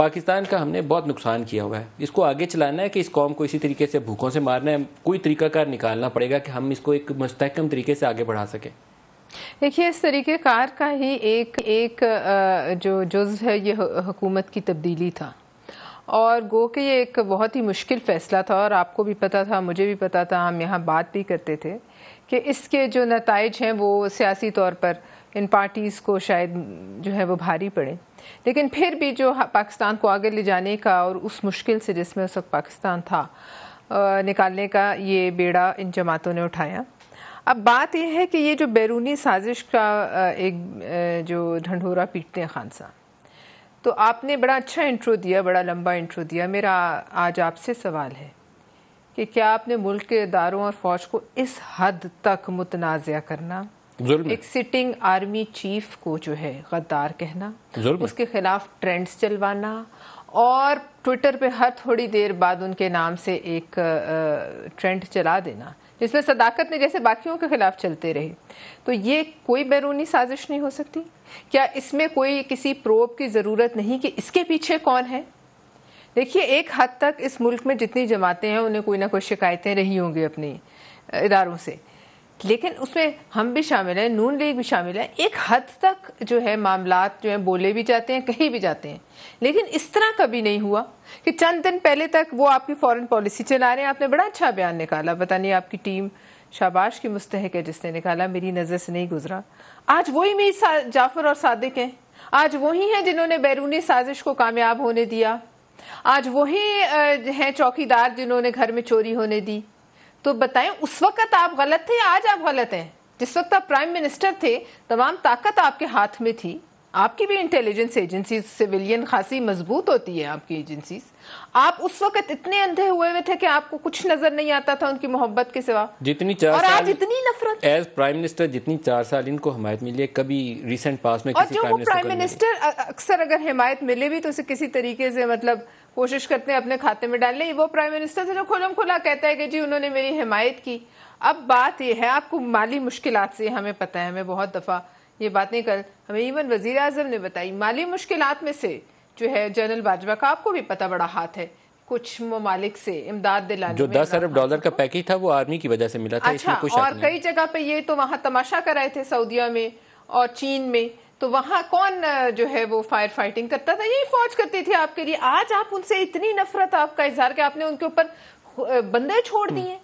पाकिस्तान का हमने बहुत नुकसान किया हुआ है इसको आगे चलाना है कि इस कॉम को इसी तरीके से भूखों से मारना है कोई तरीकाकार निकालना पड़ेगा कि हम इसको एक मुस्तकम तरीके से आगे बढ़ा सकें देखिए इस कार का ही एक एक जो जुज़ है ये हुकूमत की तब्दीली था और गो के ये एक बहुत ही मुश्किल फ़ैसला था और आपको भी पता था मुझे भी पता था हम यहाँ बात भी करते थे कि इसके जो नतज हैं वो सियासी तौर पर इन पार्टीज़ को शायद जो है वो भारी पड़े लेकिन फिर भी जो पाकिस्तान को आगे ले जाने का और उस मुश्किल से जिसमें उस वक्त पाकिस्तान था निकालने का ये बेड़ा इन जमातों ने उठाया अब बात यह है कि ये जो बैरूनी साजिश का एक जो ढंडोरा पीटते हैं खान साहब तो आपने बड़ा अच्छा इंट्रो दिया बड़ा लंबा इंट्रो दिया मेरा आज आपसे सवाल है कि क्या आपने मुल्क के इदारों और फौज को इस हद तक मुतनाज़ करना एक सिटिंग आर्मी चीफ को जो है गद्दार कहना उसके खिलाफ ट्रेंड्स चलवाना और ट्विटर पे हर थोड़ी देर बाद उनके नाम से एक ट्रेंड चला देना जिसमें सदाकत ने जैसे बाकियों के खिलाफ चलते रहे तो ये कोई बैरूनी साजिश नहीं हो सकती क्या इसमें कोई किसी प्रोब की ज़रूरत नहीं कि इसके पीछे कौन है देखिए एक हद तक इस मुल्क में जितनी जमातें हैं उन्हें कोई ना कोई शिकायतें रही होंगी अपनी इदारों से लेकिन उसमें हम भी शामिल हैं नून लीग भी शामिल है एक हद तक जो है मामला जो है बोले भी जाते हैं कहीं भी जाते हैं लेकिन इस तरह कभी नहीं हुआ कि चंद दिन पहले तक वो आपकी फॉरेन पॉलिसी चला रहे हैं आपने बड़ा अच्छा बयान निकाला पता नहीं आपकी टीम शाबाश की मुस्तहक है जिसने निकाला मेरी नज़र से नहीं गुजरा आज वही मेरी जाफर और सादिक हैं आज वही हैं जिन्होंने बैरूनी साजिश को कामयाब होने दिया आज वही हैं चौकीदार जिन्होंने घर में चोरी होने दी तो बताएं उस वक्त आप गलत थे या आज आप गलत हैं जिस वक्त आप प्राइम मिनिस्टर थे तमाम ताकत आपके हाथ में थी आपकी भी इंटेलिजेंस एजेंसीज सिविलियन खासी मजबूत होती है आपकी एजेंसीज आप उस वक्त इतने अंधे हुए हुए थे कि आपको कुछ नजर नहीं आता था उनकी मोहब्बत के सिवा जितनी चार और आज इतनी नफरत एज प्राइम मिनिस्टर जितनी चार साल इनको हमायत मिली है कभी रिसेंट पास में किसी और जो प्राइम मिनिस्टर अक्सर अगर हिमायत मिले भी तो उसे किसी तरीके से मतलब कोशिश करते हैं अपने खाते में डालने वो प्राइम मिनिस्टर थे जो खुलम खुला कहता है कि जी उन्होंने मेरी हिमायत की अब बात यह है आपको माली मुश्किल से हमें पता है हमें बहुत दफ़ा ये बातें कल हमें इवन वजीर अजम ने बताई माली मुश्किल में से जो है जनरल बाजवा का आपको भी पता बड़ा हाथ है कुछ ममालिक से इमदाद दिलाने जो दस अरब डॉलर का पैकेज था वो आर्मी की वजह से मिला था अच्छा, इसमें कुछ और कई जगह पे ये तो वहाँ तमाशा कराए थे सऊदीया में और चीन में तो वहां कौन जो है वो फायर फाइटिंग करता था यही फौज करती थी आपके लिए आज आप उनसे इतनी नफरत आपका इजहार के आपने उनके ऊपर बंदे छोड़ हम्म। दिए